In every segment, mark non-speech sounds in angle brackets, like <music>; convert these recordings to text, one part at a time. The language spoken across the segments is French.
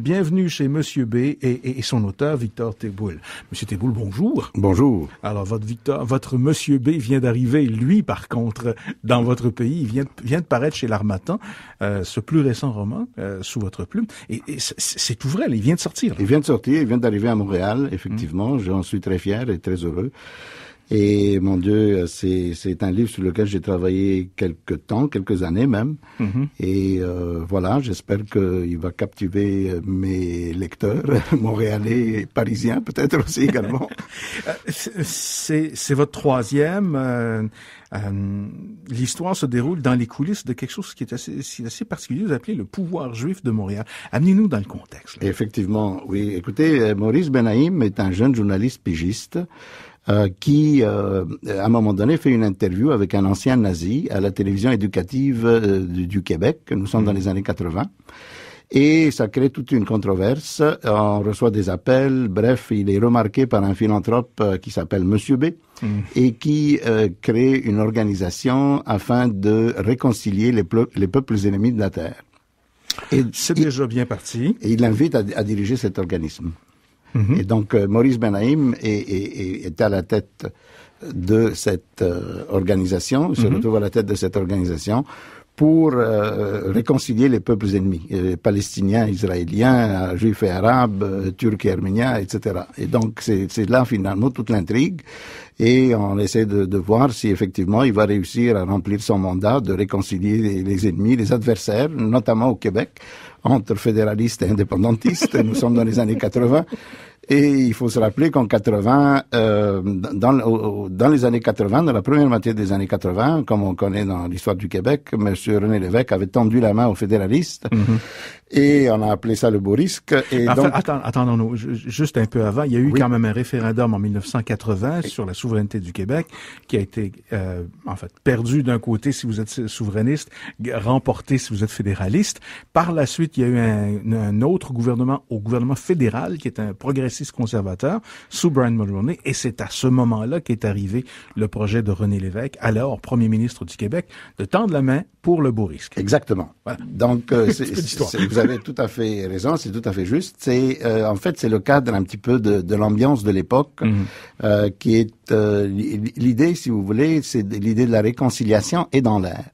Bienvenue chez Monsieur B et, son auteur Victor Teboul. Monsieur Teboul, bonjour. Bonjour. Alors votre Victor, votre Monsieur B vient d'arriver. Lui, par contre, dans votre pays, il vient, vient de paraître chez l'Armatan euh, ce plus récent roman euh, sous votre plume. Et, c'est tout vrai, il vient de sortir. Il vient de sortir, il vient d'arriver à Montréal. Effectivement, j'en suis très fier et très heureux. Et mon Dieu, c'est un livre sur lequel j'ai travaillé quelques temps, quelques années même. Mhm. Et euh, voilà, j'espère qu'il va captiver euh, mes lecteurs, <laughs> montréalais et parisiens peut-être aussi également. <laughs> Euh, c'est votre troisième. Euh, euh, L'histoire se déroule dans les coulisses de quelque chose qui est assez, assez particulier, vous appelez le pouvoir juif de Montréal. Amenez-nous dans le contexte. Effectivement, oui. Écoutez, Maurice Benaïm est un jeune journaliste pigiste euh, qui, euh, à un moment donné, fait une interview avec un ancien nazi à la télévision éducative euh, du, Québec. Nous sommes dans mhm. les années 80. Et ça crée toute une controverse. On reçoit des appels. Bref, il est remarqué par un philanthrope qui s'appelle Monsieur B mhm. et qui crée une organisation afin de réconcilier les, peuples ennemis de la Terre. Et c'est déjà bien parti. Et il l'invite à diriger cet organisme. Et donc euh, Maurice Benaïm est, est, est, à la tête de cette euh, organisation, se mhm. retrouve à la tête de cette organisation pour euh, réconcilier les peuples ennemis, palestiniens, israéliens, juifs et arabes, turcs et arméniens, etc. Et donc c'est là finalement toute l'intrigue et on essaie de, de, voir si effectivement il va réussir à remplir son mandat de réconcilier les ennemis, les adversaires, notamment au Québec entre fédéralistes et indépendantistes. Nous sommes dans les années 80. Et il faut se rappeler qu'en 80, euh, dans, les années 80, dans la première moitié des années 80, comme on connaît dans l'histoire du Québec, M. René Lévesque avait tendu la main aux fédéralistes. Mm-hmm et on a appelé ça le beau risque. Et enfin, attendons-nous, juste un peu avant, il y a eu quand même un référendum en 1980 sur la souveraineté du Québec qui a été euh, en fait perdu d'un côté si vous êtes souverainiste, remporté si vous êtes fédéraliste. Par la suite, il y a eu un, autre gouvernement au gouvernement fédéral qui est un progressiste conservateur sous Brian Mulroney et c'est à ce moment-là qu'est arrivé le projet de René Lévesque, alors premier ministre du Québec, de tendre la main pour le beau risque. Exactement. Voilà. Donc euh, <laughs> c'est vous avez tout à fait raison, c'est tout à fait juste. C'est euh, en fait c'est le cadre un petit peu de, de l'ambiance de l'époque mhm. euh, qui est euh, l'idée, si vous voulez, c'est l'idée de la réconciliation est dans l'air.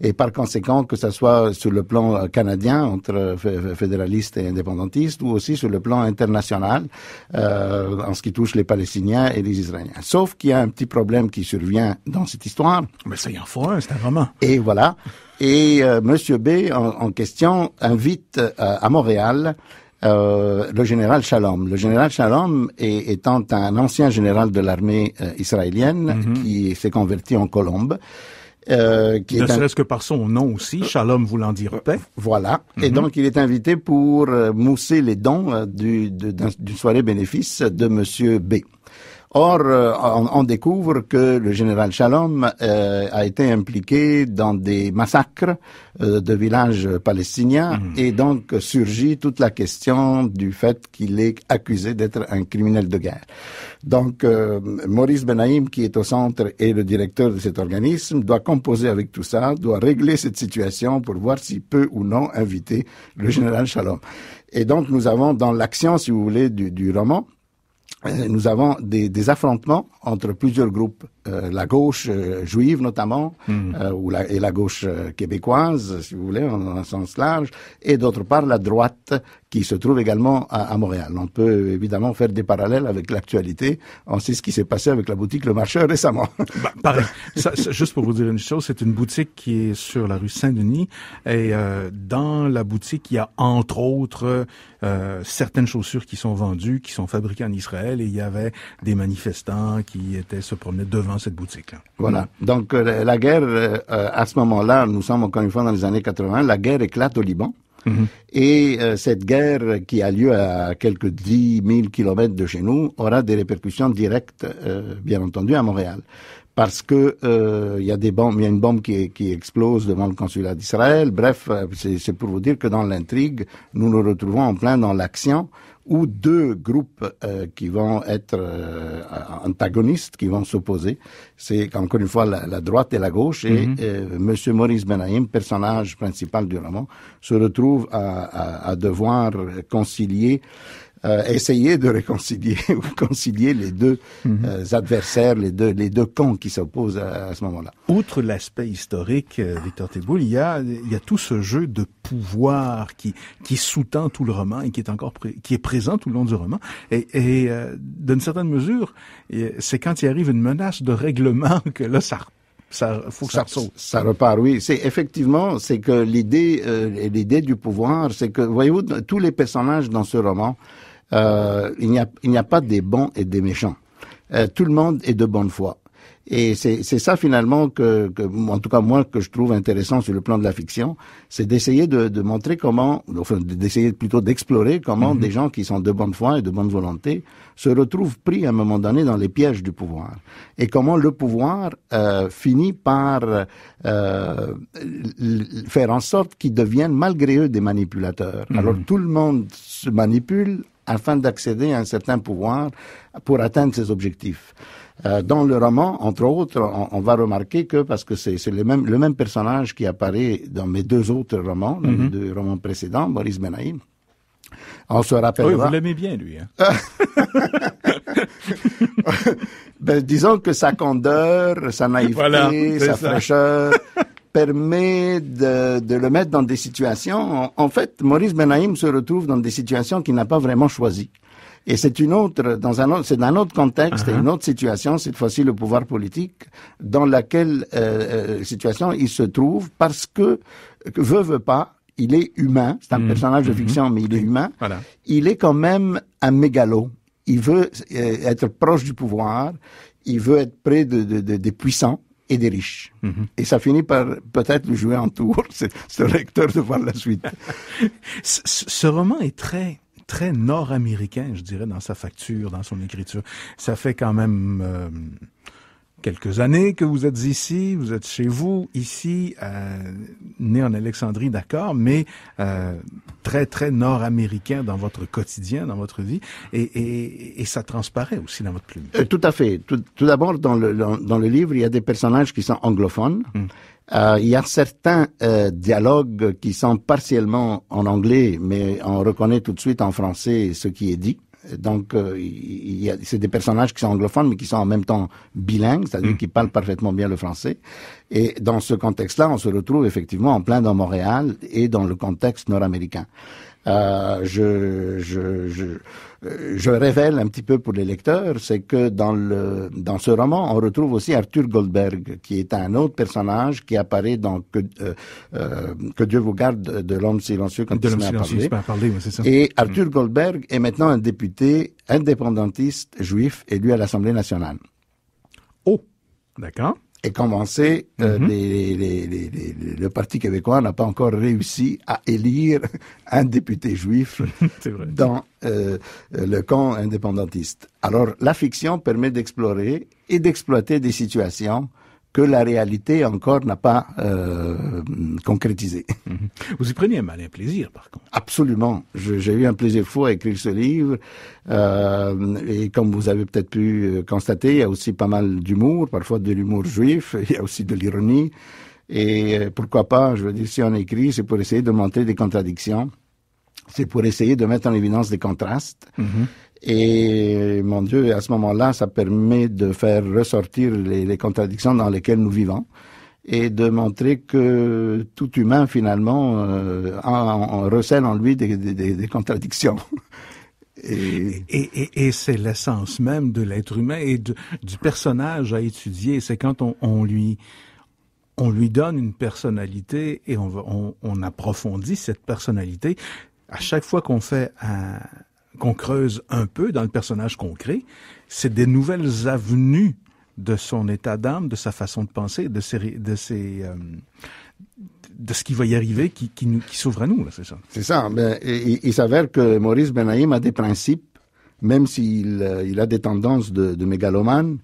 Et par conséquent, que ce soit sur le plan euh, canadien entre euh, fédéralistes et indépendantistes, ou aussi sur le plan international euh, en ce qui touche les Palestiniens et les Israéliens. Sauf qu'il y a un petit problème qui survient dans cette histoire. Mais ça y en faut c'est un roman. Et voilà. Et euh, Monsieur B en, en question invite à Montréal euh, le général Shalom. Le général Shalom est, étant un ancien général de l'armée euh, israélienne mhm. qui s'est converti en colombe. Euh, qui ne serait-ce que par son nom aussi, euh, Shalom voulant dire paix. Voilà. Et mhm. donc, il est invité pour mousser les dons d'une du, soirée bénéfice de Monsieur B. Or, euh, on, découvre que le général Shalom euh, a été impliqué dans des massacres euh, de villages palestiniens mhm. et donc surgit toute la question du fait qu'il est accusé d'être un criminel de guerre. Donc, Maurice Benaïm, qui est au centre et le directeur de cet organisme, doit composer avec tout ça, doit régler cette situation pour voir s'il peut ou non inviter le général Shalom. Et donc, nous avons dans l'action, si vous voulez, du, du roman, euh, nous avons des, affrontements entre plusieurs groupes euh, la gauche euh, juive notamment hmm. euh, ou la, et la gauche québécoise si vous voulez en, un sens large et d'autre part la droite qui se trouve également à, Montréal. On peut évidemment faire des parallèles avec l'actualité. On sait ce qui s'est passé avec la boutique Le Marcheur récemment. Bah, pareil. ça, <laughs> juste pour vous dire une chose, c'est une boutique qui est sur la rue Saint-Denis et dans la boutique il y a entre autres certaines chaussures qui sont vendues, qui sont fabriquées en Israël et il y avait des manifestants qui étaient se promenaient devant cette boutique. -là. Voilà. Mm. Donc euh, la guerre, euh, euh, à ce moment-là, nous sommes encore une fois dans les années 80, la guerre éclate au Liban. Mm-hmm. Et cette guerre qui a lieu à quelques 10 000 kilomètres de chez nous aura des répercussions directes, bien entendu, à Montréal parce que euh, il y a des bombes, il y a une bombe qui, qui explose devant le consulat d'Israël. Bref, euh, c'est pour vous dire que dans l'intrigue, nous nous retrouvons en plein dans l'action où deux groupes euh, qui vont être antagonistes, qui vont s'opposer, c'est encore une fois la, droite et la gauche. Et Monsieur mhm. Maurice Benahim, personnage principal du roman, se retrouve à, à, à devoir concilier euh, essayer de réconcilier <laughs> ou concilier les deux mhm. euh, adversaires, les deux, les deux camps qui s'opposent à, ce moment-là. Outre l'aspect historique, euh, Victor Théboul, il y a, il y a tout ce jeu de pouvoir qui, qui sous-tend tout le roman et qui est encore qui est présent tout le long du roman. Et, et d'une certaine mesure, c'est quand il arrive une menace de règlement <laughs> que là, ça ça faut que ça, ça, ça repart, oui. C'est effectivement, c'est que l'idée, l'idée du pouvoir, c'est que voyez-vous, tous les personnages dans ce roman euh, il n'y a, a pas des bons et des méchants. Euh, tout le monde est de bonne foi. Et c'est, c'est ça finalement que, que, en tout cas moi, que je trouve intéressant sur le plan de la fiction, c'est d'essayer de, de montrer comment, enfin d'essayer plutôt d'explorer comment mhm. des gens qui sont de bonne foi et de bonne volonté se retrouvent pris à un moment donné dans les pièges du pouvoir et comment le pouvoir euh, finit par euh, faire en sorte qu'ils deviennent malgré eux des manipulateurs. Mhm. Alors tout le monde se manipule afin d'accéder à un certain pouvoir pour atteindre ses objectifs. Euh, dans le roman, entre autres, on, va remarquer que, parce que c'est le même, le même personnage qui apparaît dans mes deux autres romans, dans mes mhm. deux romans précédents, Boris Benaïm, on se rappelle. Oui, vous l'aimez bien, lui. Hein? <laughs> ben, disons que sa candeur, sa naïveté, sa fraîcheur, permet de, le mettre dans des situations. En, fait, Maurice Benahim se retrouve dans des situations qu'il n'a pas vraiment choisies. Et c'est une autre, dans un autre, c'est dans un autre contexte uh-huh. une autre situation, cette fois-ci le pouvoir politique, dans laquelle euh, euh, situation il se trouve parce que, veut, veut pas, il est humain, c'est un mm-hmm. personnage de mm-hmm. fiction, mais il est humain. Il est quand même un mégalo. Il veut euh, être proche du pouvoir, il veut être près de des puissants, et des riches. Mhm. Et ça finit par peut-être le jouer en tour, <laughs> ce lecteur, de voir la suite. <laughs> ce, roman est très très nord-américain, je dirais, dans sa facture, dans son écriture. Ça fait quand même... Euh, quelques années que vous êtes ici, vous êtes chez vous, ici, euh, né en Alexandrie, d'accord, mais euh, très, très nord-américain dans votre quotidien, dans votre vie, et, et, ça transparaît aussi dans votre plume. Euh, tout à fait. Tout, d'abord, dans le, dans, le livre, il y a des personnages qui sont anglophones. Mm. il y a certains dialogues qui sont partiellement en anglais, mais on reconnaît tout de suite en français ce qui est dit. Donc, euh, c'est des personnages qui sont anglophones, mais qui sont en même temps bilingues, c'est-à-dire mm. qui parlent parfaitement bien le français. Et dans ce contexte-là, on se retrouve effectivement en plein dans Montréal et dans le contexte nord-américain. Euh, je, révèle un petit peu pour les lecteurs, c'est que dans, ce roman, on retrouve aussi Arthur Goldberg, qui est un autre personnage qui apparaît dans Que, euh, euh, Dieu vous garde de l'homme silencieux quand il se met Et mm. Arthur Goldberg est maintenant un député indépendantiste juif élu à l'Assemblée nationale. Oh, d'accord. Et commencé, euh, mhm. le Parti québécois n'a pas encore réussi à élire <laughs> un député juif <laughs> dans euh, le camp indépendantiste. Alors la fiction permet d'explorer et d'exploiter des situations que la réalité encore n'a pas euh, concrétisé. Mhm. Vous y prenez un plaisir, par contre. Absolument. J'ai eu un plaisir fou à écrire ce livre. Euh, et comme vous avez peut-être pu euh, constater, il y a aussi pas mal d'humour, parfois de l'humour juif, <laughs> il y a aussi de l'ironie. Et euh, pourquoi pas, je veux dire, si on écrit, c'est pour essayer de montrer des contradictions c'est pour essayer de mettre en évidence des contrastes. Mhm. Et mon Dieu, à ce moment-là, ça permet de faire ressortir les, contradictions dans lesquelles nous vivons et de montrer que tout humain, finalement, euh, en, recèle en lui des, contradictions. <laughs> Et, et, c'est l'essence même de l'être humain et du personnage à étudier. C'est quand on, lui on lui donne une personnalité et on, on approfondit cette personnalité à chaque fois qu'on fait un, qu'on creuse un peu dans le personnage qu'on crée, c'est des nouvelles avenues de son état d'âme, de sa façon de penser, de ses, de ses, euh, de ce qui va y arriver, qui, qui, nous, qui s'ouvre à nous, c'est ça. C'est ça. Ben, il, s'avère que Maurice Benahim a des principes, même s'il euh, il a des tendances de, de mégalomane,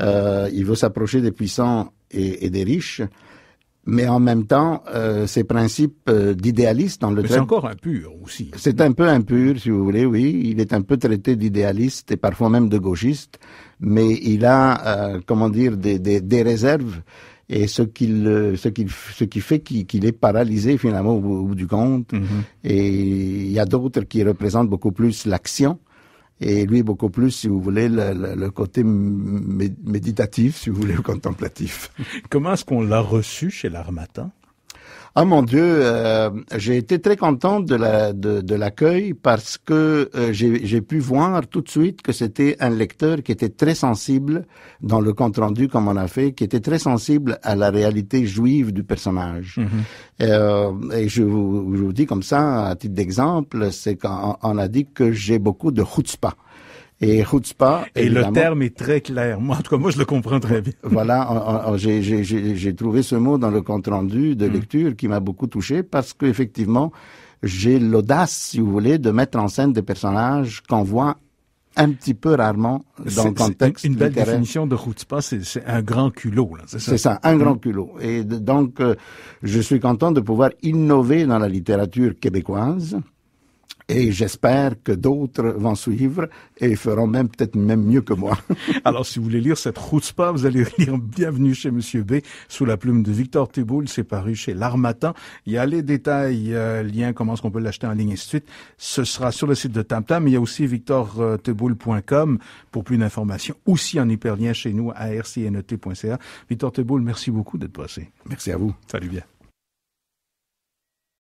euh, il veut s'approcher des puissants et des riches mais en même temps euh, ces principes euh, d'idéaliste dans le C'est encore impur aussi. C'est un peu impur, si vous voulez, oui. Il est un peu traité d'idéaliste et parfois même de gauchiste, mais il a, euh, comment dire, des, des, des réserves et ce qu'il euh, ce qu'il ce qui fait qu'il est paralysé finalement au bout du compte mhm. et il y a d'autres qui représentent beaucoup plus l'action et lui beaucoup plus, si vous voulez, le, le, côté méditatif, si vous voulez, contemplatif. Comment est-ce qu'on l'a reçu chez l'Armatin ah mon Dieu, euh, j'ai été très content de l'accueil parce que euh, j'ai pu voir tout de suite que c'était un lecteur qui était très sensible dans le compte rendu comme on a fait, qui était très sensible à la réalité juive du personnage. Mhm. Euh, et je vous, je dis comme ça à titre d'exemple, c'est qu'on a dit que j'ai beaucoup de chutzpah. Et Et le terme est très clair. Moi, en tout cas, moi, je le comprends très bien. <laughs> voilà, j'ai trouvé ce mot dans le compte-rendu de mm. lecture qui m'a beaucoup touché parce qu'effectivement, j'ai l'audace, si vous voulez, de mettre en scène des personnages qu'on voit un petit peu rarement dans le contexte Une, belle définition de chutzpah, c'est un grand culot. C'est ça, ça, un grand culot. Et donc, euh, je suis content de pouvoir innover dans la littérature québécoise et j'espère que d'autres vont suivre et feront même peut-être même mieux que moi. <laughs> Alors, si vous voulez lire cette spa, vous allez lire Bienvenue chez M. B sous la plume de Victor Teboul. C'est paru chez L'Armatan. Il y a les détails, euh, liens lien, comment est-ce qu'on peut l'acheter en ligne, et suite. Ce sera sur le site de TamTam. Il y a aussi victorteboul.com pour plus d'informations. Aussi en hyperlien chez nous à rcnet.ca. Victor Teboul, merci beaucoup d'être passé. Merci à vous. Salut bien.